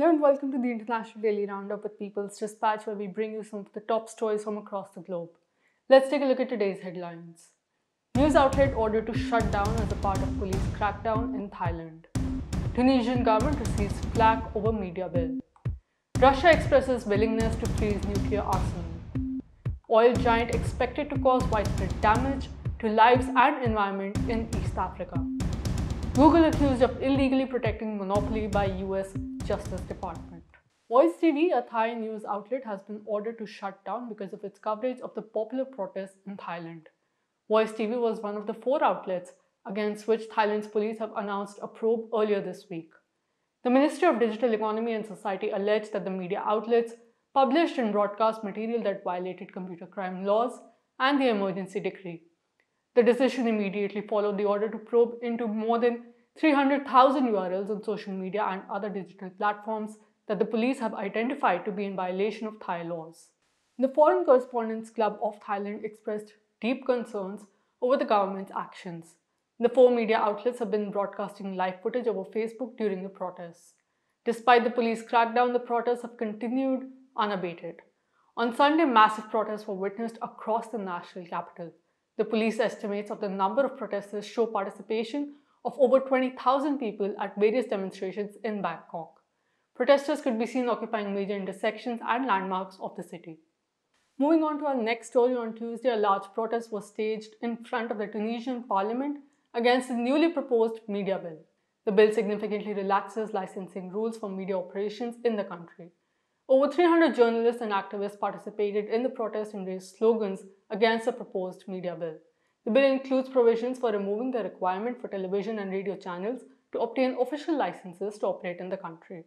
Hello and welcome to the International Daily Roundup with People's Dispatch, where we bring you some of the top stories from across the globe. Let's take a look at today's headlines. News outlet ordered to shut down as a part of police crackdown in Thailand. Tunisian government receives flak over media bill. Russia expresses willingness to freeze nuclear arsenal. Oil giant expected to cause widespread damage to lives and environment in East Africa. Google accused of illegally protecting monopoly by US Justice Department. Voice TV, a Thai news outlet, has been ordered to shut down because of its coverage of the popular protests in Thailand. Voice TV was one of the four outlets against which Thailand's police have announced a probe earlier this week. The Ministry of Digital Economy and Society alleged that the media outlets published and broadcast material that violated computer crime laws and the emergency decree. The decision immediately followed the order to probe into more than 300,000 URLs on social media and other digital platforms that the police have identified to be in violation of Thai laws. The Foreign Correspondents Club of Thailand expressed deep concerns over the government's actions. The four media outlets have been broadcasting live footage over Facebook during the protests. Despite the police crackdown, the protests have continued unabated. On Sunday, massive protests were witnessed across the national capital. The police estimates of the number of protesters show participation of over 20,000 people at various demonstrations in Bangkok. Protesters could be seen occupying major intersections and landmarks of the city. Moving on to our next story, on Tuesday, a large protest was staged in front of the Tunisian parliament against the newly proposed media bill. The bill significantly relaxes licensing rules for media operations in the country. Over 300 journalists and activists participated in the protest and raised slogans against the proposed media bill. The bill includes provisions for removing the requirement for television and radio channels to obtain official licenses to operate in the country.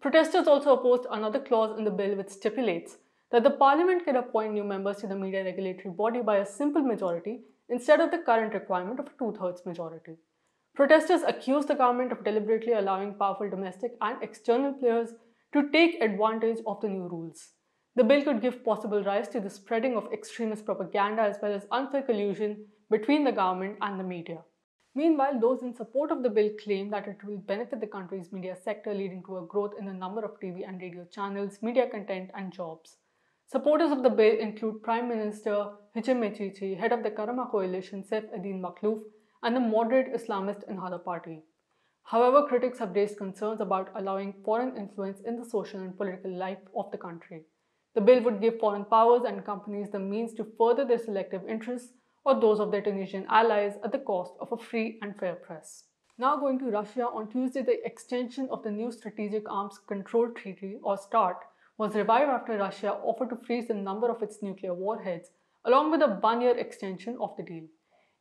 Protesters also opposed another clause in the bill which stipulates that the parliament can appoint new members to the media regulatory body by a simple majority instead of the current requirement of a two-thirds majority. Protesters accused the government of deliberately allowing powerful domestic and external players to take advantage of the new rules. The bill could give possible rise to the spreading of extremist propaganda as well as unfair collusion between the government and the media. Meanwhile, those in support of the bill claim that it will benefit the country's media sector, leading to a growth in the number of TV and radio channels, media content, and jobs. Supporters of the bill include Prime Minister Hichem Mechichi, head of the Karama coalition Saif Adin Makhlouf, and the moderate Islamist Ennahda party. However, critics have raised concerns about allowing foreign influence in the social and political life of the country. The bill would give foreign powers and companies the means to further their selective interests or those of their Tunisian allies at the cost of a free and fair press. Now going to Russia, on Tuesday the extension of the new Strategic Arms Control Treaty or START was revived after Russia offered to freeze the number of its nuclear warheads along with a one-year extension of the deal.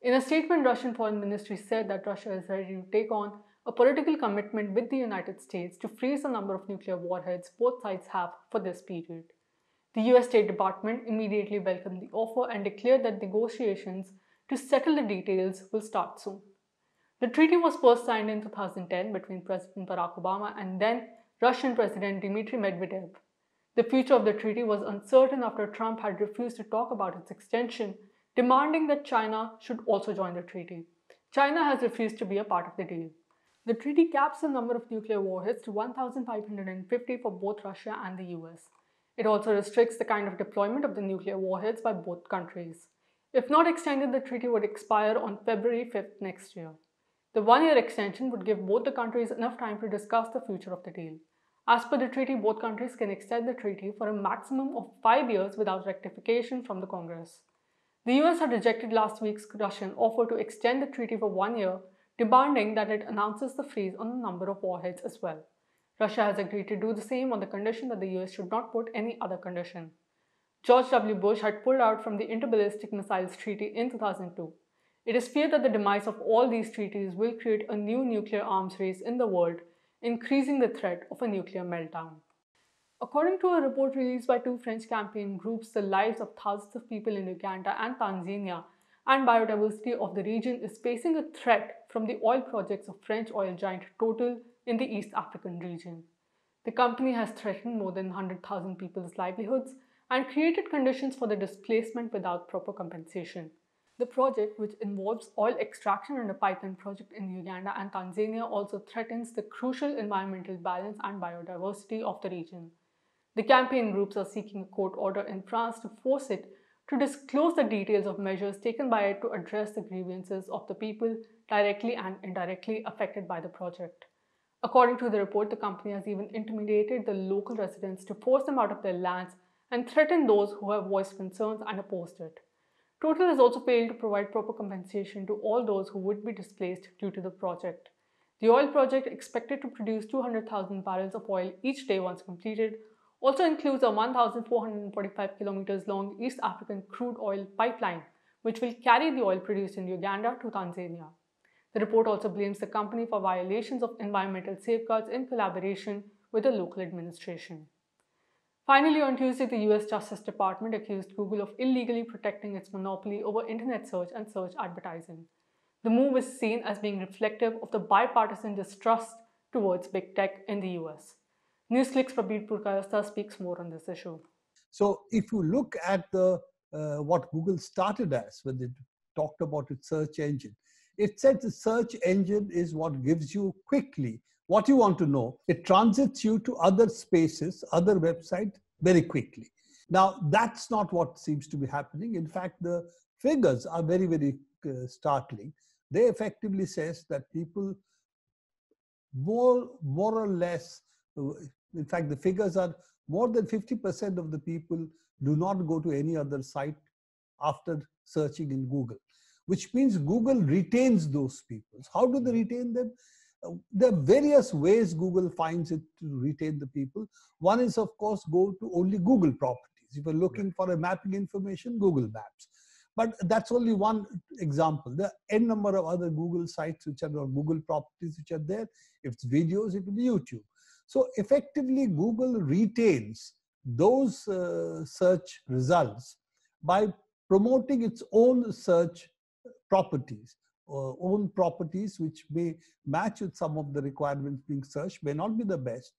In a statement, Russian Foreign Ministry said that Russia is ready to take on a political commitment with the United States to freeze the number of nuclear warheads both sides have for this period. The US State Department immediately welcomed the offer and declared that negotiations to settle the details will start soon. The treaty was first signed in 2010 between President Barack Obama and then Russian President Dmitry Medvedev. The future of the treaty was uncertain after Trump had refused to talk about its extension, demanding that China should also join the treaty. China has refused to be a part of the deal. The treaty caps the number of nuclear warheads to 1,550 for both Russia and the US. It also restricts the kind of deployment of the nuclear warheads by both countries. If not extended, the treaty would expire on February 5th next year. The one-year extension would give both the countries enough time to discuss the future of the deal. As per the treaty, both countries can extend the treaty for a maximum of five years without rectification from the Congress. The US had rejected last week's Russian offer to extend the treaty for one year, demanding that it announces the freeze on the number of warheads as well. Russia has agreed to do the same on the condition that the US should not put any other condition. George W. Bush had pulled out from the Interballistic Missiles Treaty in 2002. It is feared that the demise of all these treaties will create a new nuclear arms race in the world, increasing the threat of a nuclear meltdown. According to a report released by two French campaign groups, the lives of thousands of people in Uganda and Tanzania and biodiversity of the region is facing a threat from the oil projects of French oil giant Total in the East African region. The company has threatened more than 100,000 people's livelihoods and created conditions for their displacement without proper compensation. The project, which involves oil extraction and a pipeline project in Uganda and Tanzania, also threatens the crucial environmental balance and biodiversity of the region. The campaign groups are seeking a court order in France to force it to disclose the details of measures taken by it to address the grievances of the people directly and indirectly affected by the project. According to the report, the company has even intimidated the local residents to force them out of their lands and threaten those who have voiced concerns and opposed it. Total has also failed to provide proper compensation to all those who would be displaced due to the project. The oil project, expected to produce 200,000 barrels of oil each day once completed, also includes a 1,445 kilometers long East African crude oil pipeline, which will carry the oil produced in Uganda to Tanzania. The report also blames the company for violations of environmental safeguards in collaboration with the local administration. Finally, on Tuesday, the US Justice Department accused Google of illegally protecting its monopoly over internet search and search advertising. The move is seen as being reflective of the bipartisan distrust towards big tech in the US. NewsClick's Prabir Purkayastha speaks more on this issue. So, if you look at the uh, what Google started as when it talked about its search engine, it says the search engine is what gives you quickly what you want to know. It transits you to other spaces, other websites very quickly. Now, that's not what seems to be happening. In fact, the figures are very, very uh, startling. They effectively says that people more, more or less, uh, in fact, the figures are more than 50% of the people do not go to any other site after searching in Google which means Google retains those people. How do they retain them? Uh, there are various ways Google finds it to retain the people. One is, of course, go to only Google properties. If you're looking for a mapping information, Google Maps. But that's only one example. There are n number of other Google sites which are or Google properties which are there. If it's videos, it will be YouTube. So effectively, Google retains those uh, search results by promoting its own search properties, uh, own properties which may match with some of the requirements being searched, may not be the best,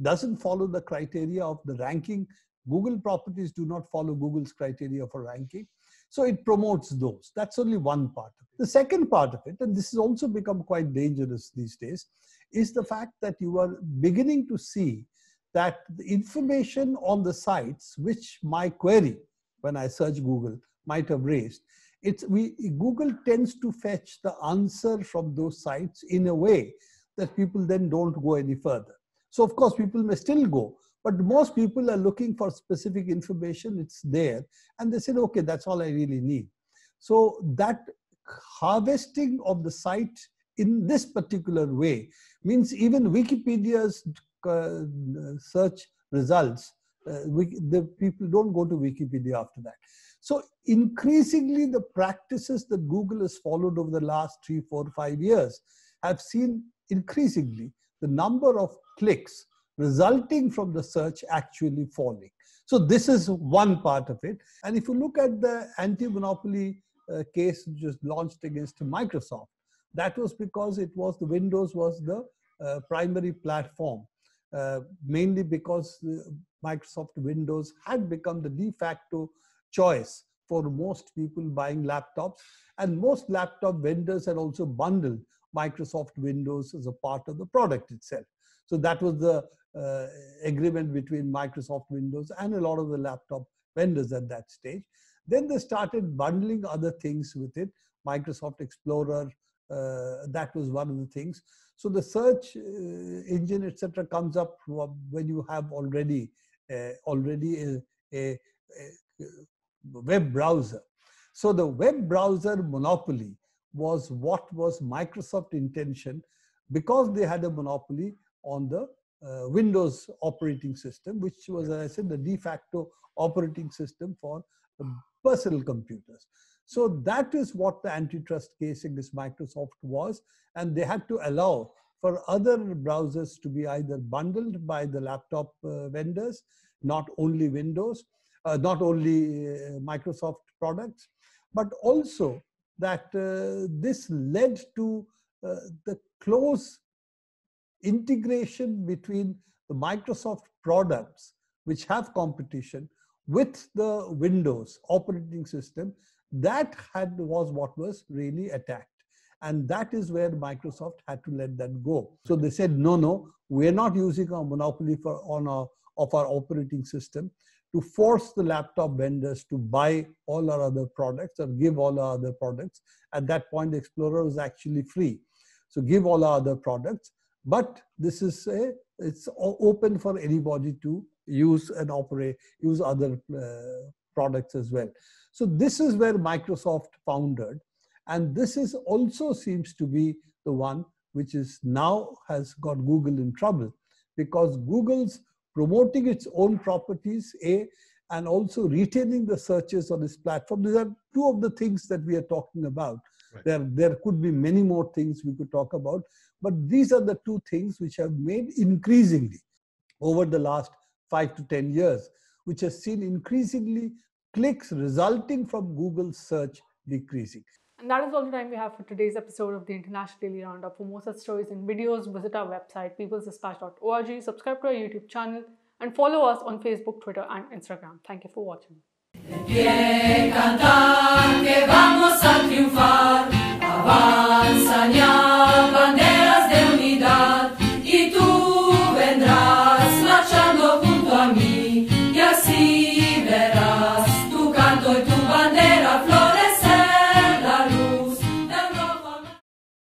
doesn't follow the criteria of the ranking. Google properties do not follow Google's criteria for ranking. So it promotes those. That's only one part. of it. The second part of it, and this has also become quite dangerous these days, is the fact that you are beginning to see that the information on the sites which my query, when I search Google, might have raised it's we google tends to fetch the answer from those sites in a way that people then don't go any further so of course people may still go but most people are looking for specific information it's there and they said okay that's all i really need so that harvesting of the site in this particular way means even wikipedia's uh, search results uh, the people don't go to Wikipedia after that. So increasingly, the practices that Google has followed over the last three, four, five years have seen increasingly the number of clicks resulting from the search actually falling. So this is one part of it. And if you look at the anti-monopoly uh, case just launched against Microsoft, that was because it was the Windows was the uh, primary platform, uh, mainly because uh, Microsoft Windows had become the de facto choice for most people buying laptops. And most laptop vendors had also bundled Microsoft Windows as a part of the product itself. So that was the uh, agreement between Microsoft Windows and a lot of the laptop vendors at that stage. Then they started bundling other things with it. Microsoft Explorer, uh, that was one of the things. So the search uh, engine, etc., comes up uh, when you have already uh, already a, a, a web browser. So the web browser monopoly was what was Microsoft intention because they had a monopoly on the uh, Windows operating system, which was, as I said, the de facto operating system for um, personal computers. So that is what the antitrust case against Microsoft was, and they had to allow for other browsers to be either bundled by the laptop uh, vendors, not only Windows, uh, not only uh, Microsoft products, but also that uh, this led to uh, the close integration between the Microsoft products, which have competition, with the Windows operating system. That had was what was really attacked. And that is where Microsoft had to let that go. So they said, no, no, we're not using our monopoly for on our, of our operating system to force the laptop vendors to buy all our other products or give all our other products. At that point, Explorer was actually free. So give all our other products. But this is a, it's open for anybody to use and operate, use other uh, products as well. So this is where Microsoft founded. And this is also seems to be the one which is now has got Google in trouble because Google's promoting its own properties, A, and also retaining the searches on its platform. These are two of the things that we are talking about. Right. There, there could be many more things we could talk about, but these are the two things which have made increasingly over the last five to 10 years, which has seen increasingly clicks resulting from Google search decreasing. And that is all the time we have for today's episode of the International Daily Roundup. For more such stories and videos, visit our website peoplesdispatch.org, subscribe to our YouTube channel, and follow us on Facebook, Twitter, and Instagram. Thank you for watching.